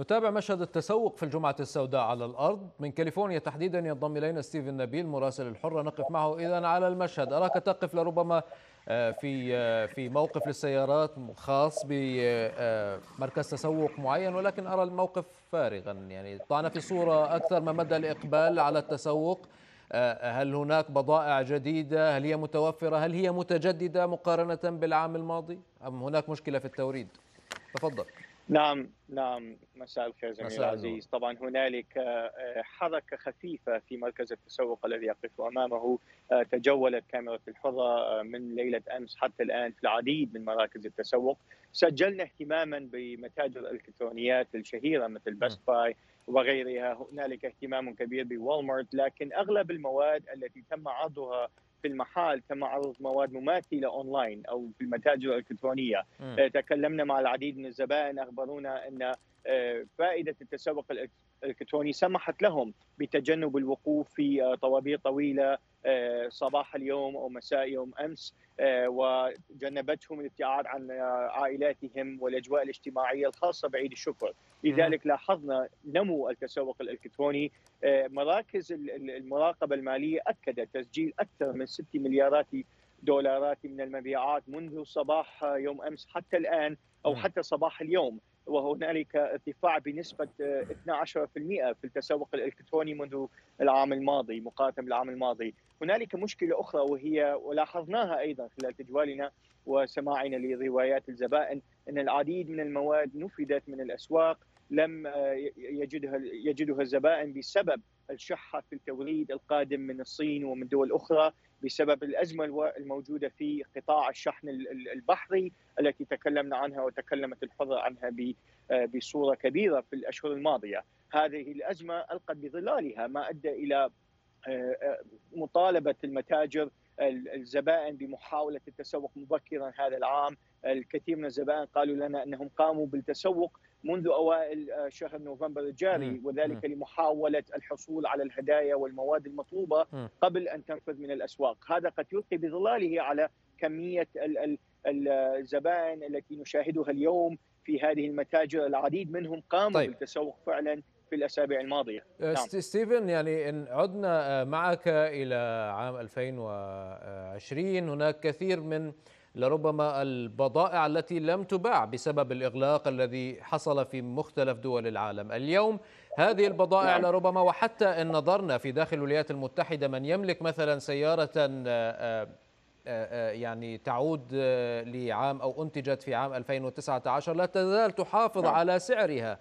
نتابع مشهد التسوق في الجمعة السوداء على الأرض من كاليفورنيا تحديدا ينضم إلينا ستيفن نبيل مراسل الحرة نقف معه إذا على المشهد أراك تقف لربما آه، في آه، في موقف للسيارات خاص بمركز آه، تسوق معين ولكن أرى الموقف فارغا يعني طعنا في صورة أكثر ما مدى الإقبال على التسوق هل هناك بضائع جديدة هل هي متوفرة هل هي متجددة مقارنة بالعام الماضي أم هناك مشكلة في التوريد تفضل نعم نعم مساء الخير زميل مساء العزيز طبعا هنالك آه، آه، حركه خفيفه في مركز التسوق الذي يقف امامه آه، تجولت كاميرا الحره من ليله امس حتى الان في العديد من مراكز التسوق سجلنا اهتماما بمتاجر الالكترونيات الشهيره مثل بست باي وغيرها هنالك اهتمام كبير بوالمارت لكن اغلب المواد التي تم عرضها في المحال تم عرض مواد مماثله اونلاين او في المتاجر الالكترونيه آه، تكلمنا مع العديد من الزبائن اخبرونا ان آه، فائده التسوق الالكتروني سمحت لهم بتجنب الوقوف في آه، طوابير طويله آه، صباح اليوم او مساء يوم امس آه، وجنبتهم الابتعاد عن عائلاتهم والاجواء الاجتماعيه الخاصه بعيد الشكر، لذلك لاحظنا نمو التسوق الالكتروني مراكز المراقبه الماليه اكدت تسجيل اكثر من 6 مليارات دولارات من المبيعات منذ صباح يوم امس حتى الان او حتى صباح اليوم وهنالك ارتفاع بنسبه 12% في التسوق الالكتروني منذ العام الماضي مقارنه بالعام الماضي. هنالك مشكله اخرى وهي ولاحظناها ايضا خلال تجوالنا وسماعنا لروايات الزبائن ان العديد من المواد نفدت من الاسواق لم يجدها يجدها الزبائن بسبب الشحه في التوريد القادم من الصين ومن دول اخرى بسبب الازمه الموجوده في قطاع الشحن البحري التي تكلمنا عنها وتكلمت الحره عنها آه، بصوره كبيره في الاشهر الماضيه. هذه الازمه القت بظلالها ما ادى الى آه، آه، مطالبه المتاجر الزبائن بمحاوله التسوق مبكرا هذا العام، الكثير من الزبائن قالوا لنا انهم قاموا بالتسوق منذ اوائل آه، شهر نوفمبر الجاري وذلك لمحاوله الحصول على الهدايا والمواد المطلوبه قبل ان تنفذ من الاسواق، هذا قد يلقي بظلاله على كميه الزبائن التي نشاهدها اليوم في هذه المتاجر العديد منهم قاموا طيب. بالتسوق فعلا في الاسابيع الماضيه آه، نعم. ستيفن يعني ان عدنا آه، معك الى عام 2020 هناك كثير من لربما البضائع التي لم تباع بسبب الإغلاق الذي حصل في مختلف دول العالم اليوم هذه البضائع نعم. لربما وحتى إن نظرنا في داخل الولايات المتحدة من يملك مثلا سيارة آه، آه، آه، يعني تعود لعام أو أنتجت في عام 2019 لا تزال تحافظ نعم. على سعرها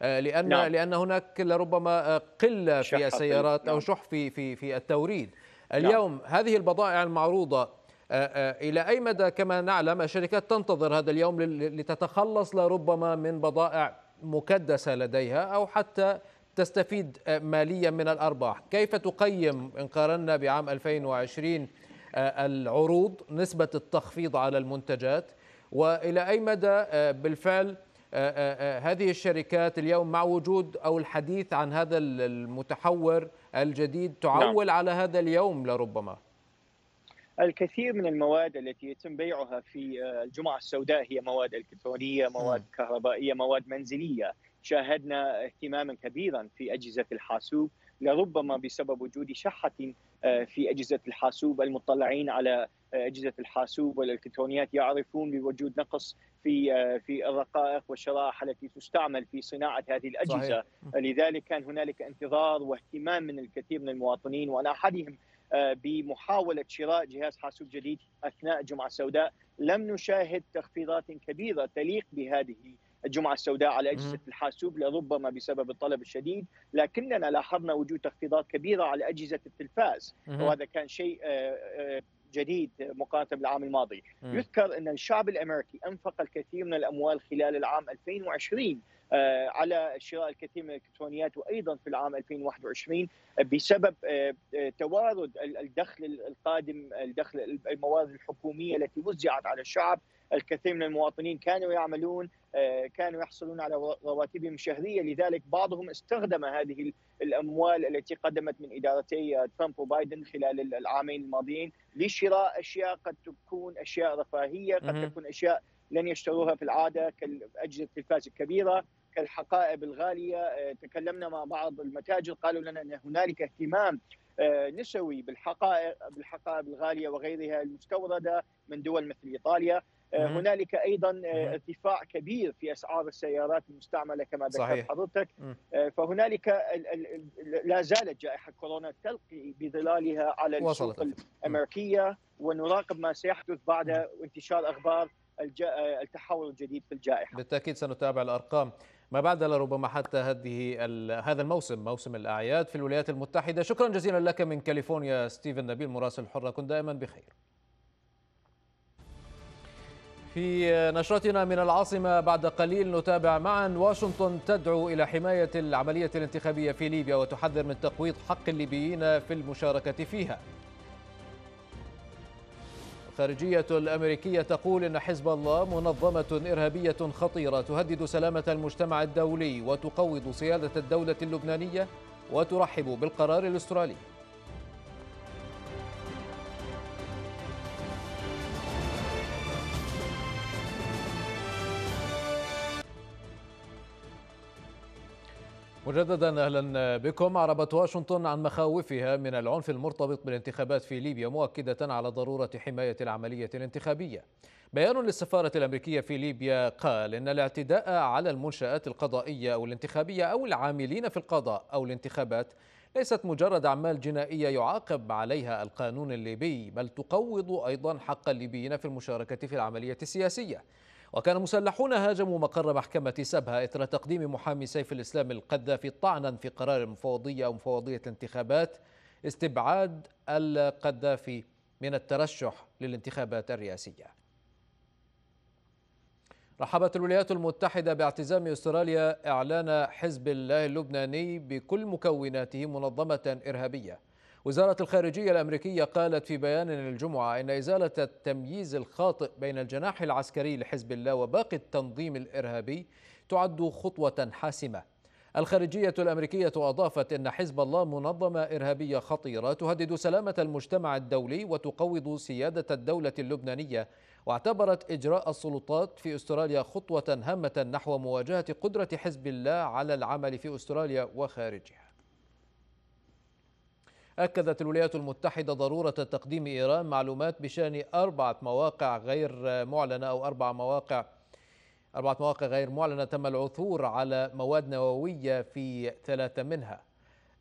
لأن نعم. لأن هناك لربما قلة في السيارات أو نعم. شح في في في التوريد اليوم نعم. هذه البضائع المعروضة آه، آه، إلى أي مدى كما نعلم الشركات تنتظر هذا اليوم لتتخلص لربما من بضائع مكدسة لديها أو حتى تستفيد آه، ماليا من الأرباح كيف تقيم إن قارنا بعام 2020 العروض نسبة التخفيض على المنتجات وإلى أي مدى بالفعل هذه الشركات اليوم مع وجود أو الحديث عن هذا المتحور الجديد نعم. تعول نعم. على هذا اليوم لربما الكثير من المواد التي يتم بيعها في آه، الجمعة السوداء هي مواد إلكترونية مواد كهربائية مواد منزلية شاهدنا اهتماما كبيرا في أجهزة الحاسوب لربما بسبب وجود شحة آه، في أجهزة الحاسوب المطلعين على آه، أجهزة الحاسوب والإلكترونيات يعرفون بوجود نقص في في الرقائق والشرائح التي تستعمل في صناعة هذه الأجهزة صحيح. لذلك كان هنالك انتظار واهتمام من الكثير من المواطنين وأنا أحدهم بمحاولة شراء جهاز حاسوب جديد أثناء الجمعة السوداء لم نشاهد تخفيضات كبيرة تليق بهذه الجمعة السوداء على أجهزة الحاسوب لربما بسبب الطلب الشديد لكننا لاحظنا وجود تخفيضات كبيرة على أجهزة التلفاز وهذا كان شيء آه، آه، جديد مقارنه بالعام الماضي، يذكر ان الشعب الامريكي انفق الكثير من الاموال خلال العام 2020 آه، على شراء الكثير من الالكترونيات وايضا في العام 2021 آه، بسبب آه، توارد الدخل القادم الدخل الموارد الحكوميه التي وزعت على الشعب الكثير من المواطنين كانوا يعملون كانوا يحصلون على رواتبهم شهريه لذلك بعضهم استخدم هذه الاموال التي قدمت من ادارتي ترامب وبايدن خلال العامين الماضيين لشراء اشياء قد تكون اشياء رفاهيه قد تكون اشياء لن يشتروها في العاده كاجهزه التلفاز الكبيره كالحقائب الغاليه آه، تكلمنا مع بعض المتاجر قالوا لنا ان هنالك اهتمام آه، نسوي بالحقائب بالحقائب الغاليه وغيرها المستورده من دول مثل ايطاليا آه، هنالك ايضا ارتفاع كبير في اسعار السيارات المستعمله كما ذكرت حضرتك فهنالك لا زالت جائحه كورونا تلقي بظلالها على السوق الامريكيه ونراقب ما سيحدث بعد انتشار اخبار التحول الجديد في الجائحه. بالتاكيد سنتابع الارقام. ما بعد لربما حتى هذه هذا الموسم موسم الاعياد في الولايات المتحده شكرا جزيلا لك من كاليفورنيا ستيفن نبيل مراسل الحره كن دائما بخير في نشرتنا من العاصمه بعد قليل نتابع معا واشنطن تدعو الى حمايه العمليه الانتخابيه في ليبيا وتحذر من تقويض حق الليبيين في المشاركه فيها الخارجية الأمريكية تقول إن حزب الله منظمة إرهابية خطيرة تهدد سلامة المجتمع الدولي وتقوض سيادة الدولة اللبنانية وترحب بالقرار الأسترالي مجددا اهلا بكم عربت واشنطن عن مخاوفها من العنف المرتبط بالانتخابات في ليبيا مؤكده على ضروره حمايه العمليه الانتخابيه. بيان للسفاره الامريكيه في ليبيا قال ان الاعتداء على المنشات القضائيه او الانتخابيه او العاملين في القضاء او الانتخابات ليست مجرد اعمال جنائيه يعاقب عليها القانون الليبي بل تقوض ايضا حق الليبيين في المشاركه في العمليه السياسيه. وكان مسلحون هاجموا مقر محكمة سبها إثر تقديم محامي سيف الإسلام القذافي طعنا في قرار المفوضية أو مفوضية الانتخابات استبعاد القذافي من الترشح للانتخابات الرئاسية رحبت الولايات المتحدة باعتزام استراليا إعلان حزب الله اللبناني بكل مكوناته منظمة إرهابية وزارة الخارجية الأمريكية قالت في بيان الجمعة إن إزالة التمييز الخاطئ بين الجناح العسكري لحزب الله وباقي التنظيم الإرهابي تعد خطوة حاسمة الخارجية الأمريكية أضافت أن حزب الله منظمة إرهابية خطيرة تهدد سلامة المجتمع الدولي وتقوض سيادة الدولة اللبنانية واعتبرت إجراء السلطات في أستراليا خطوة هامة نحو مواجهة قدرة حزب الله على العمل في أستراليا وخارجها أكدت الولايات المتحدة ضرورة تقديم إيران معلومات بشأن أربعة مواقع غير معلنة أو أربع مواقع أربعة مواقع غير معلنة تم العثور على مواد نووية في ثلاثة منها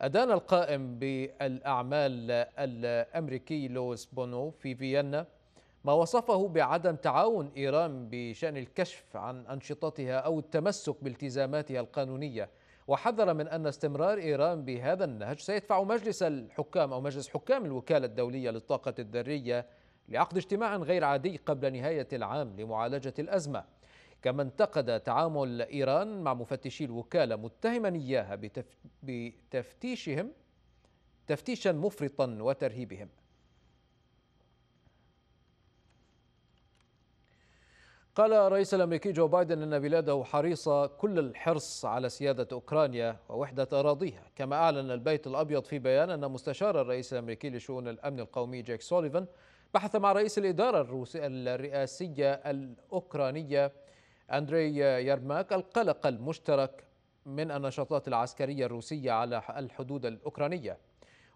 أدان القائم بالأعمال الأمريكي لويس بونو في فيينا ما وصفه بعدم تعاون إيران بشأن الكشف عن أنشطتها أو التمسك بالتزاماتها القانونية وحذر من أن استمرار إيران بهذا النهج سيدفع مجلس الحكام أو مجلس حكام الوكالة الدولية للطاقة الذرية لعقد اجتماع غير عادي قبل نهاية العام لمعالجة الأزمة كما انتقد تعامل إيران مع مفتشي الوكالة متهما إياها بتفتيشهم تفتيشا مفرطا وترهيبهم قال الرئيس الامريكي جو بايدن ان بلاده حريصه كل الحرص على سياده اوكرانيا ووحده اراضيها، كما اعلن البيت الابيض في بيان ان مستشار الرئيس الامريكي لشؤون الامن القومي جيك سوليفان بحث مع رئيس الاداره الرئاسيه الاوكرانيه اندري يرماك القلق المشترك من النشاطات العسكريه الروسيه على الحدود الاوكرانيه.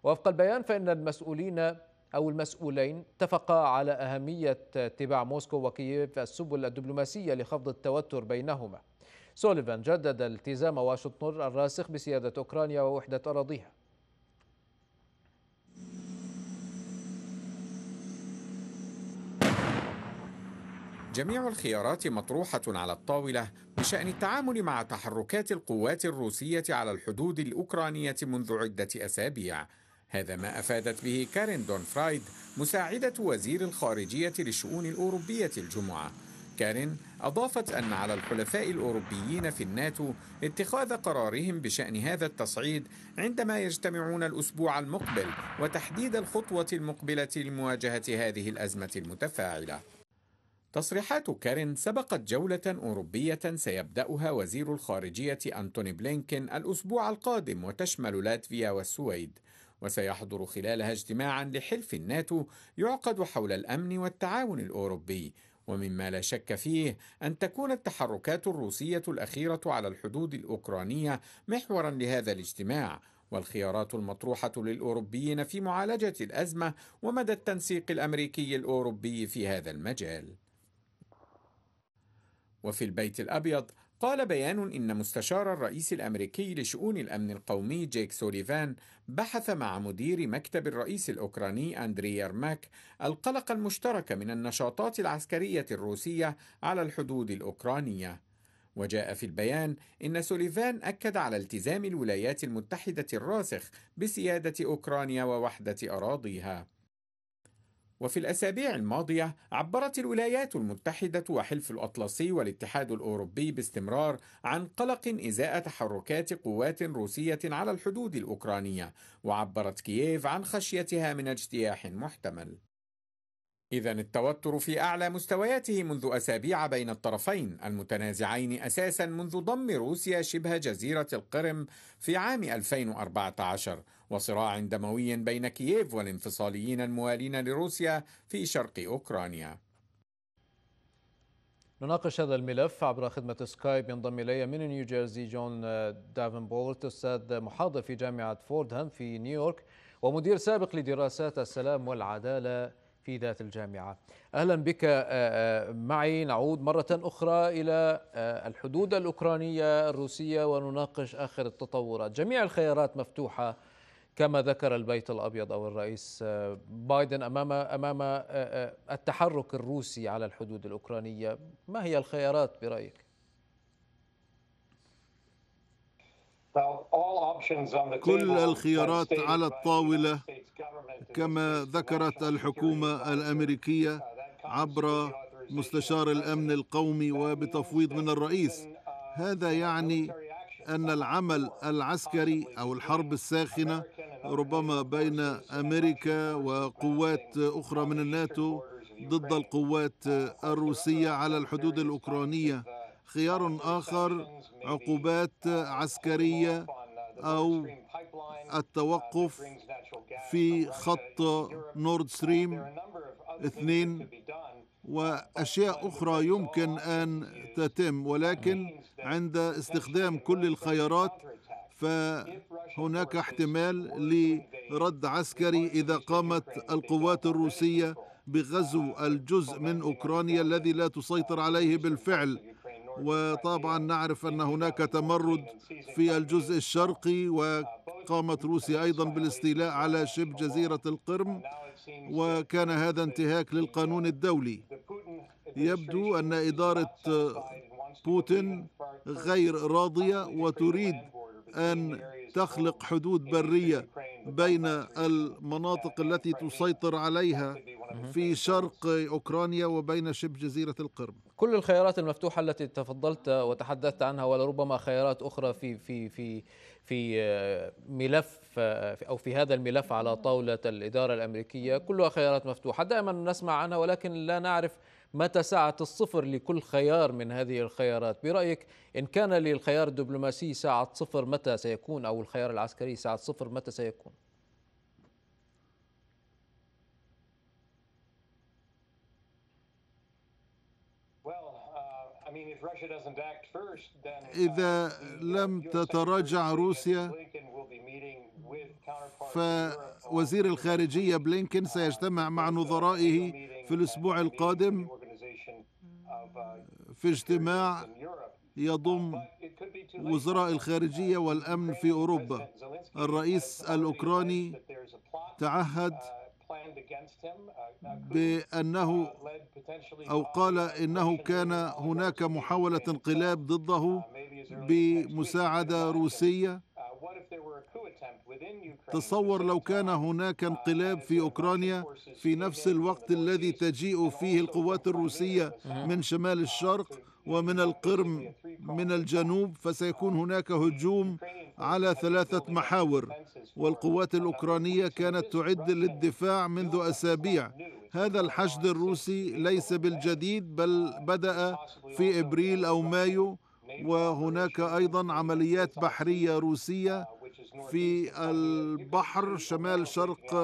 وفق البيان فان المسؤولين أو المسؤولين اتفقا على أهمية اتباع موسكو وكييف السبل الدبلوماسية لخفض التوتر بينهما سوليفان جدد التزام واشنطن الراسخ بسيادة أوكرانيا ووحدة أراضيها جميع الخيارات مطروحة على الطاولة بشأن التعامل مع تحركات القوات الروسية على الحدود الأوكرانية منذ عدة أسابيع هذا ما أفادت به كارين دون فرايد مساعدة وزير الخارجية للشؤون الأوروبية الجمعة كارين أضافت أن على الحلفاء الأوروبيين في الناتو اتخاذ قرارهم بشأن هذا التصعيد عندما يجتمعون الأسبوع المقبل وتحديد الخطوة المقبلة لمواجهة هذه الأزمة المتفاعلة. تصريحات كارين سبقت جولة أوروبية سيبدأها وزير الخارجية أنتوني بلينكين الأسبوع القادم وتشمل لاتفيا والسويد. وسيحضر خلالها اجتماعا لحلف الناتو يعقد حول الامن والتعاون الاوروبي ومما لا شك فيه ان تكون التحركات الروسيه الاخيره على الحدود الاوكرانيه محورا لهذا الاجتماع والخيارات المطروحه للاوروبيين في معالجه الازمه ومدى التنسيق الامريكي الاوروبي في هذا المجال وفي البيت الابيض قال بيان إن مستشار الرئيس الأمريكي لشؤون الأمن القومي جيك سوليفان بحث مع مدير مكتب الرئيس الأوكراني أندري يرماك القلق المشترك من النشاطات العسكرية الروسية على الحدود الأوكرانية وجاء في البيان إن سوليفان أكد على التزام الولايات المتحدة الراسخ بسيادة أوكرانيا ووحدة أراضيها وفي الأسابيع الماضية عبرت الولايات المتحدة وحلف الأطلسي والاتحاد الأوروبي باستمرار عن قلق إزاء تحركات قوات روسية على الحدود الأوكرانية وعبرت كييف عن خشيتها من اجتياح محتمل إذا التوتر في أعلى مستوياته منذ أسابيع بين الطرفين المتنازعين أساسا منذ ضم روسيا شبه جزيرة القرم في عام 2014 وصراع دموي بين كييف والانفصاليين الموالين لروسيا في شرق أوكرانيا نناقش هذا الملف عبر خدمة سكايب ينضم إلي من نيوجيرسي جون دافنبولت أستاذ محاضر في جامعة فوردهام في نيويورك ومدير سابق لدراسات السلام والعدالة في ذات الجامعة أهلا بك آه، آه، معي نعود مرة أخرى إلى آه، الحدود الأوكرانية الروسية ونناقش آخر التطورات جميع الخيارات مفتوحة كما ذكر البيت الابيض او الرئيس آه، بايدن امام امام آه، آه، التحرك الروسي على الحدود الاوكرانيه ما هي الخيارات برايك كل الخيارات على الطاوله كما ذكرت الحكومه الامريكيه uh, عبر مستشار الامن القومي وبتفويض من الرئيس uh, هذا يعني ان العمل العسكري او الحرب الساخنه ربما بين أمريكا وقوات أخرى من الناتو ضد القوات الروسية على الحدود الأوكرانية خيار آخر عقوبات عسكرية أو التوقف في خط نورد ستريم اثنين وأشياء أخرى يمكن أن تتم ولكن عند استخدام كل الخيارات ف هناك احتمال لرد عسكري إذا قامت القوات الروسية بغزو الجزء من أوكرانيا الذي لا تسيطر عليه بالفعل وطبعا نعرف أن هناك تمرد في الجزء الشرقي وقامت روسيا أيضا بالاستيلاء على شبه جزيرة القرم وكان هذا انتهاك للقانون الدولي يبدو أن إدارة بوتين غير راضية وتريد أن تخلق حدود برية بين المناطق التي تسيطر عليها في شرق أوكرانيا وبين شبه جزيرة القرم كل الخيارات المفتوحة التي تفضلت وتحدثت عنها ولربما خيارات أخرى في في في في آه، ملف آه، أو في هذا الملف على طاولة الإدارة الأمريكية كلها خيارات مفتوحة دائما نسمع عنها ولكن لا نعرف متى ساعة الصفر لكل خيار من هذه الخيارات برأيك إن كان للخيار الدبلوماسي ساعة صفر متى سيكون أو الخيار العسكري ساعة صفر متى سيكون؟ uh, إذا uh, لم تتراجع روسيا فوزير الخارجية بلينكن سيجتمع مع نظرائه في الأسبوع القادم في اجتماع يضم وزراء الخارجية والأمن في أوروبا الرئيس الأوكراني تعهد بأنه أو قال إنه كان هناك محاولة انقلاب ضده بمساعدة روسية تصور لو كان هناك انقلاب في أوكرانيا في نفس الوقت الذي تجيء فيه القوات الروسية من شمال الشرق ومن القرم من الجنوب فسيكون um, هناك هجوم على ثلاثة محاور والقوات الأوكرانية كانت تعد للدفاع منذ أسابيع هذا الحشد الروسي ليس بالجديد بل uh, بدأ في إبريل أو مايو وهناك أيضا عمليات بحرية روسية في البحر شمال شرق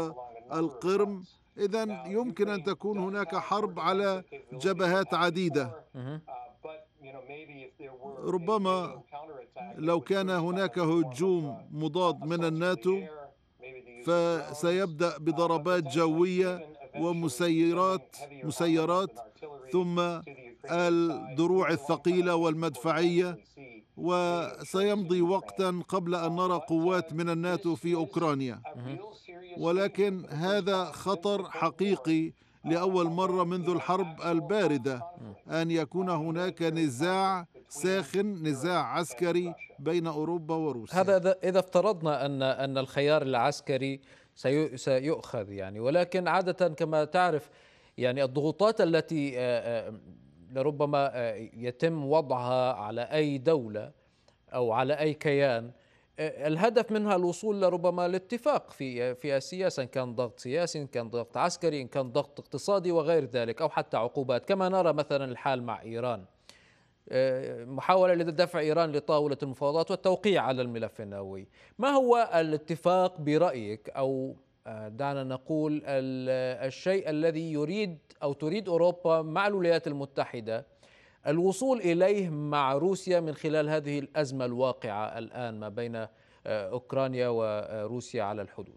القرم إذا يمكن أن تكون هناك حرب على جبهات عديدة ربما لو كان هناك هجوم مضاد من الناتو فسيبدأ بضربات جوية ومسيرات مسيرات ثم الدروع الثقيلة والمدفعية وسيمضي وقتا قبل أن نرى قوات من الناتو في أوكرانيا ولكن هذا خطر حقيقي لأول مرة منذ الحرب الباردة أن يكون هناك نزاع ساخن نزاع عسكري بين أوروبا وروسيا هذا إذا افترضنا أن أن الخيار العسكري سيؤخذ يعني ولكن عادة كما تعرف يعني الضغوطات التي آه، آه، لربما آه، يتم وضعها على أي دولة أو على أي كيان آه، الهدف منها الوصول لربما الاتفاق في في السياسه ان كان ضغط سياسي ان كان ضغط عسكري ان كان ضغط اقتصادي وغير ذلك او حتى عقوبات كما نرى مثلا الحال مع ايران آه، محاولة لدفع إيران لطاولة المفاوضات والتوقيع على الملف النووي ما هو الاتفاق برأيك أو آه، دعنا نقول الشيء الذي يريد او تريد اوروبا مع الولايات المتحده الوصول اليه مع روسيا من خلال هذه الازمه الواقعه الان ما بين آه، اوكرانيا وروسيا على الحدود.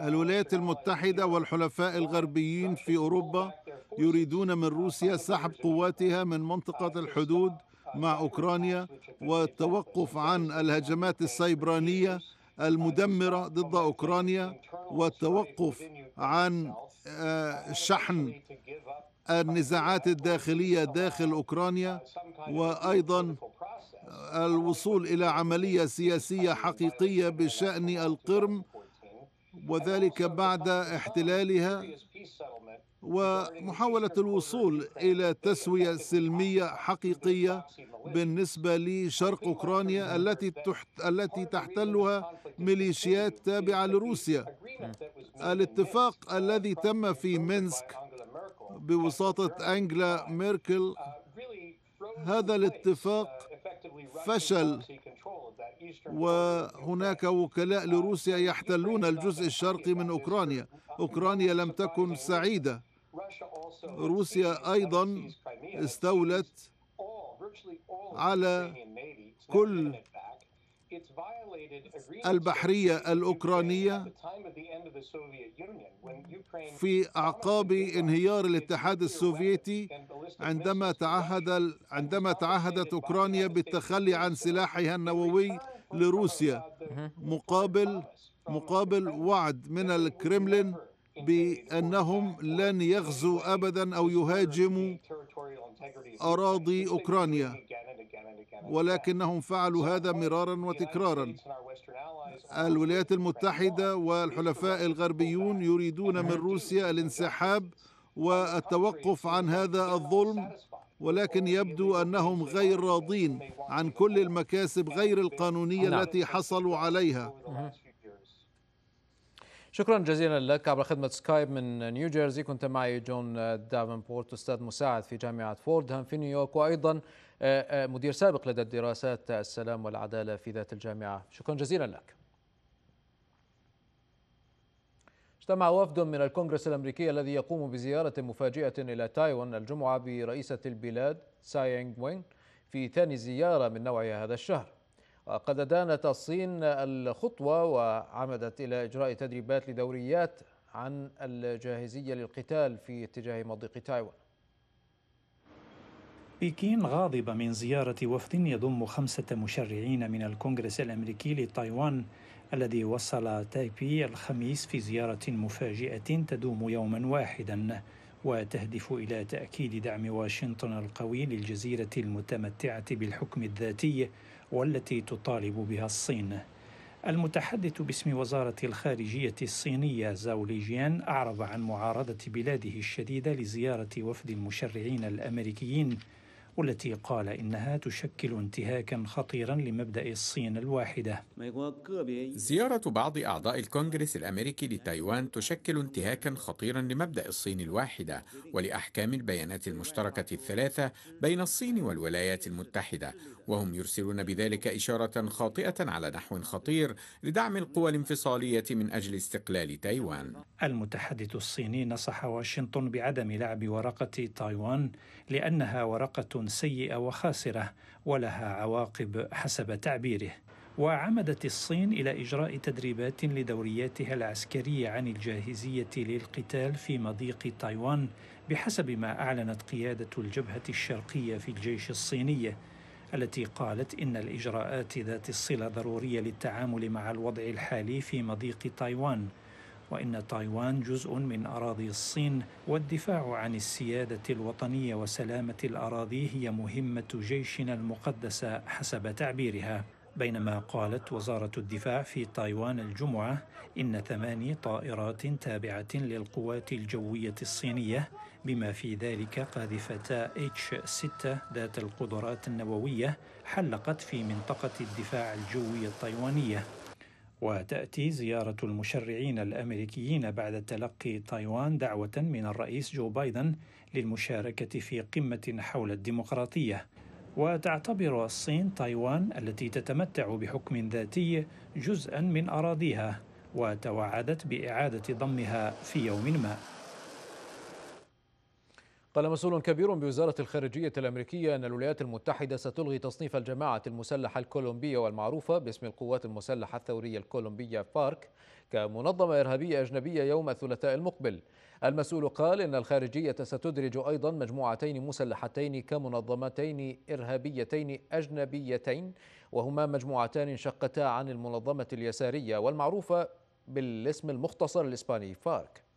الولايات المتحده والحلفاء الغربيين في اوروبا يريدون من روسيا سحب قواتها من منطقه الحدود مع أوكرانيا والتوقف عن الهجمات السيبرانية المدمرة ضد أوكرانيا والتوقف عن آه، شحن النزاعات الداخلية داخل أوكرانيا وأيضا آه، الوصول إلى عملية سياسية حقيقية بشأن القرم وذلك بعد احتلالها ومحاولة الوصول إلى تسوية سلمية حقيقية بالنسبة لشرق أوكرانيا التي التي تحتلها ميليشيات تابعة لروسيا الاتفاق الذي تم في مينسك بوساطة أنجلا ميركل هذا الاتفاق فشل وهناك وكلاء لروسيا يحتلون الجزء الشرقي من اوكرانيا اوكرانيا لم تكن سعيده روسيا أيضا استولت على كل البحرية الأوكرانية في أعقاب انهيار الاتحاد السوفيتي عندما تعهد عندما تعهدت أوكرانيا بالتخلي عن سلاحها النووي لروسيا مقابل مقابل وعد من الكرملين بأنهم لن يغزوا أبدا أو يهاجموا أراضي أوكرانيا ولكنهم فعلوا هذا مرارا وتكرارا الولايات المتحدة والحلفاء الغربيون يريدون من روسيا الانسحاب والتوقف عن هذا الظلم ولكن يبدو أنهم غير راضين عن كل المكاسب غير القانونية نعم. التي حصلوا عليها شكرا جزيلا لك عبر خدمة سكايب من نيو جيرسي كنت معي جون دافنبورت أستاذ مساعد في جامعة فوردهام في نيويورك وأيضا آه، آه، مدير سابق لدى الدراسات السلام والعدالة في ذات الجامعة شكرا جزيلا لك اجتمع وفد من الكونغرس الأمريكي الذي يقوم بزيارة مفاجئة إلى تايوان الجمعة برئيسة البلاد ساينغ وين في ثاني زيارة من نوعها هذا الشهر وقد دانت الصين الخطوة وعمدت إلى إجراء تدريبات لدوريات عن الجاهزية للقتال في اتجاه مضيق تايوان بكين غاضبة من زيارة وفد يضم خمسة مشرعين من الكونغرس الأمريكي لتايوان الذي وصل تايبي الخميس في زيارة مفاجئة تدوم يوما واحدا وتهدف إلى تأكيد دعم واشنطن القوي للجزيرة المتمتعة بالحكم الذاتي والتي تطالب بها الصين المتحدث باسم وزارة الخارجية الصينية زاو ليجيان أعرب عن معارضة بلاده الشديدة لزيارة وفد المشرعين الأمريكيين والتي قال إنها تشكل انتهاكا خطيرا لمبدأ الصين الواحدة زيارة بعض أعضاء الكونغرس الأمريكي لتايوان تشكل انتهاكا خطيرا لمبدأ الصين الواحدة ولأحكام البيانات المشتركة الثلاثة بين الصين والولايات المتحدة وهم يرسلون بذلك إشارة خاطئة على نحو خطير لدعم القوى الانفصالية من أجل استقلال تايوان المتحدث الصيني نصح واشنطن بعدم لعب ورقة تايوان لأنها ورقة سيئه وخاسره ولها عواقب حسب تعبيره وعمدت الصين الى اجراء تدريبات لدورياتها العسكريه عن الجاهزيه للقتال في مضيق تايوان بحسب ما اعلنت قياده الجبهه الشرقيه في الجيش الصيني التي قالت ان الاجراءات ذات الصله ضروريه للتعامل مع الوضع الحالي في مضيق تايوان وإن تايوان جزء من أراضي الصين والدفاع عن السيادة الوطنية وسلامة الأراضي هي مهمة جيشنا المقدسة حسب تعبيرها بينما قالت وزارة الدفاع في تايوان الجمعة إن ثماني طائرات تابعة للقوات الجوية الصينية بما في ذلك قاذفتا H-6 ذات القدرات النووية حلقت في منطقة الدفاع الجوي التايوانية وتأتي زيارة المشرعين الأمريكيين بعد تلقي تايوان دعوة من الرئيس جو بايدن للمشاركة في قمة حول الديمقراطية وتعتبر الصين تايوان التي تتمتع بحكم ذاتي جزءا من أراضيها وتوعدت بإعادة ضمها في يوم ما قال مسؤول كبير بوزارة الخارجية الأمريكية أن الولايات المتحدة ستلغي تصنيف الجماعة المسلحة الكولومبية والمعروفة باسم القوات المسلحة الثورية الكولومبية فارك كمنظمة إرهابية أجنبية يوم الثلاثاء المقبل المسؤول قال إن الخارجية ستدرج أيضا مجموعتين مسلحتين كمنظمتين إرهابيتين أجنبيتين وهما مجموعتان انشقتا عن المنظمة اليسارية والمعروفة بالاسم المختصر الإسباني فارك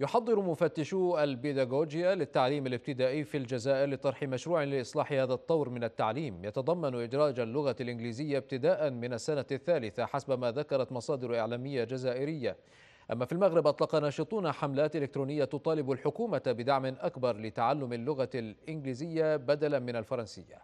يحضر مفتشو البيداغوجيا للتعليم الابتدائي في الجزائر لطرح مشروع لإصلاح هذا الطور من التعليم يتضمن إدراج اللغة الإنجليزية ابتداء من السنة الثالثة حسب ما ذكرت مصادر إعلامية جزائرية أما في المغرب أطلق ناشطون حملات إلكترونية تطالب الحكومة بدعم أكبر لتعلم اللغة الإنجليزية بدلا من الفرنسية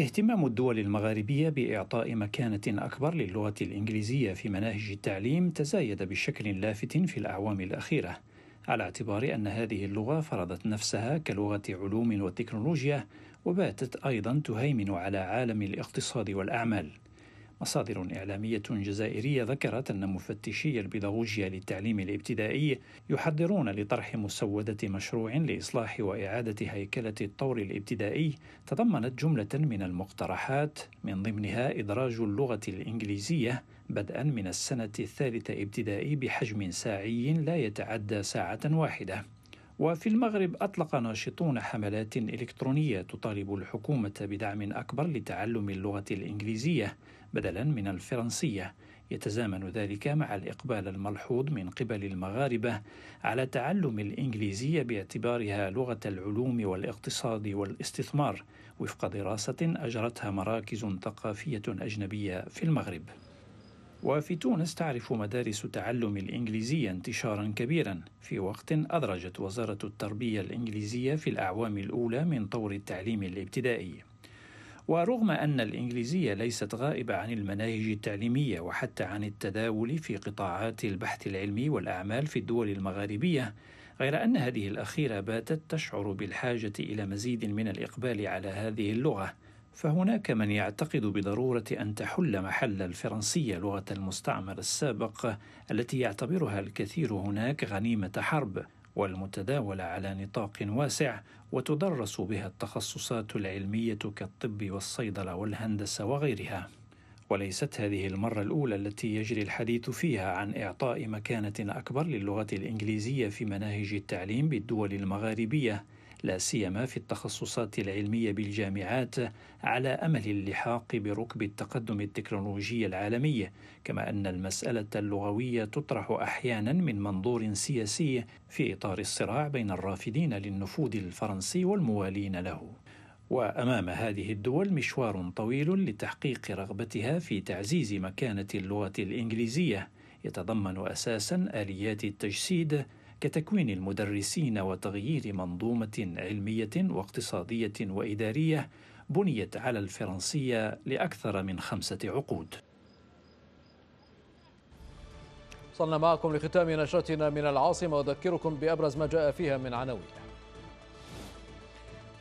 اهتمام الدول المغاربيه باعطاء مكانه اكبر للغه الانجليزيه في مناهج التعليم تزايد بشكل لافت في الاعوام الاخيره على اعتبار ان هذه اللغه فرضت نفسها كلغه علوم وتكنولوجيا وباتت ايضا تهيمن على عالم الاقتصاد والاعمال مصادر إعلامية جزائرية ذكرت أن مفتشي البيداغوجيا للتعليم الابتدائي يحضرون لطرح مسودة مشروع لإصلاح وإعادة هيكلة الطور الابتدائي تضمنت جملة من المقترحات من ضمنها إدراج اللغة الإنجليزية بدءا من السنة الثالثة ابتدائي بحجم ساعي لا يتعدى ساعة واحدة وفي المغرب أطلق ناشطون حملات إلكترونية تطالب الحكومة بدعم أكبر لتعلم اللغة الإنجليزية بدلا من الفرنسية يتزامن ذلك مع الإقبال الملحوظ من قبل المغاربة على تعلم الإنجليزية باعتبارها لغة العلوم والاقتصاد والاستثمار وفق دراسة أجرتها مراكز ثقافية أجنبية في المغرب. وفي تونس تعرف مدارس تعلم الإنجليزية انتشارا كبيرا في وقت أدرجت وزارة التربية الإنجليزية في الأعوام الأولى من طور التعليم الابتدائي ورغم أن الإنجليزية ليست غائبة عن المناهج التعليمية وحتى عن التداول في قطاعات البحث العلمي والأعمال في الدول المغاربية، غير أن هذه الأخيرة باتت تشعر بالحاجة إلى مزيد من الإقبال على هذه اللغة، فهناك من يعتقد بضرورة أن تحل محل الفرنسية لغة المستعمر السابق التي يعتبرها الكثير هناك غنيمة حرب، والمتداولة على نطاق واسع وتدرس بها التخصصات العلمية كالطب والصيدلة والهندسة وغيرها. وليست هذه المرة الأولى التي يجري الحديث فيها عن إعطاء مكانة أكبر للغة الإنجليزية في مناهج التعليم بالدول المغاربية لا سيما في التخصصات العلميه بالجامعات على امل اللحاق بركب التقدم التكنولوجي العالمي كما ان المساله اللغويه تطرح احيانا من منظور سياسي في اطار الصراع بين الرافدين للنفوذ الفرنسي والموالين له وامام هذه الدول مشوار طويل لتحقيق رغبتها في تعزيز مكانه اللغه الانجليزيه يتضمن اساسا اليات التجسيد كتكوين المدرسين وتغيير منظومه علميه واقتصاديه واداريه بنيت على الفرنسيه لاكثر من خمسه عقود وصلنا معكم لختام نشرتنا من العاصمه واذكركم بابرز ما جاء فيها من عناوين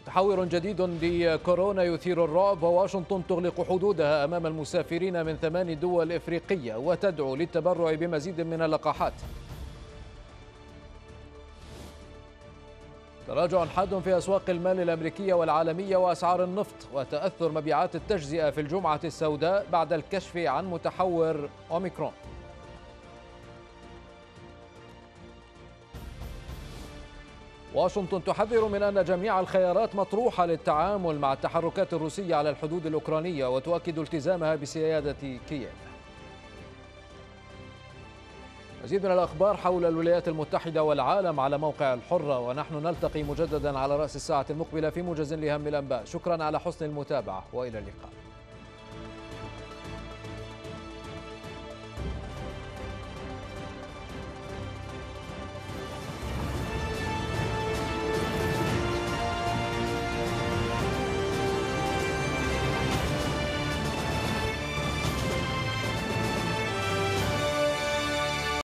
تحور جديد لكورونا يثير الرعب وواشنطن تغلق حدودها امام المسافرين من ثمان دول افريقيه وتدعو للتبرع بمزيد من اللقاحات تراجع حاد في أسواق المال الأمريكية والعالمية وأسعار النفط وتأثر مبيعات التجزئة في الجمعة السوداء بعد الكشف عن متحور أوميكرون واشنطن تحذر من أن جميع الخيارات مطروحة للتعامل مع التحركات الروسية على الحدود الأوكرانية وتؤكد التزامها بسيادة كييف مزيد من الأخبار حول الولايات المتحدة والعالم على موقع الحرة ونحن نلتقي مجددا على رأس الساعة المقبلة في موجز لهم الأنباء شكرا على حسن المتابعة وإلى اللقاء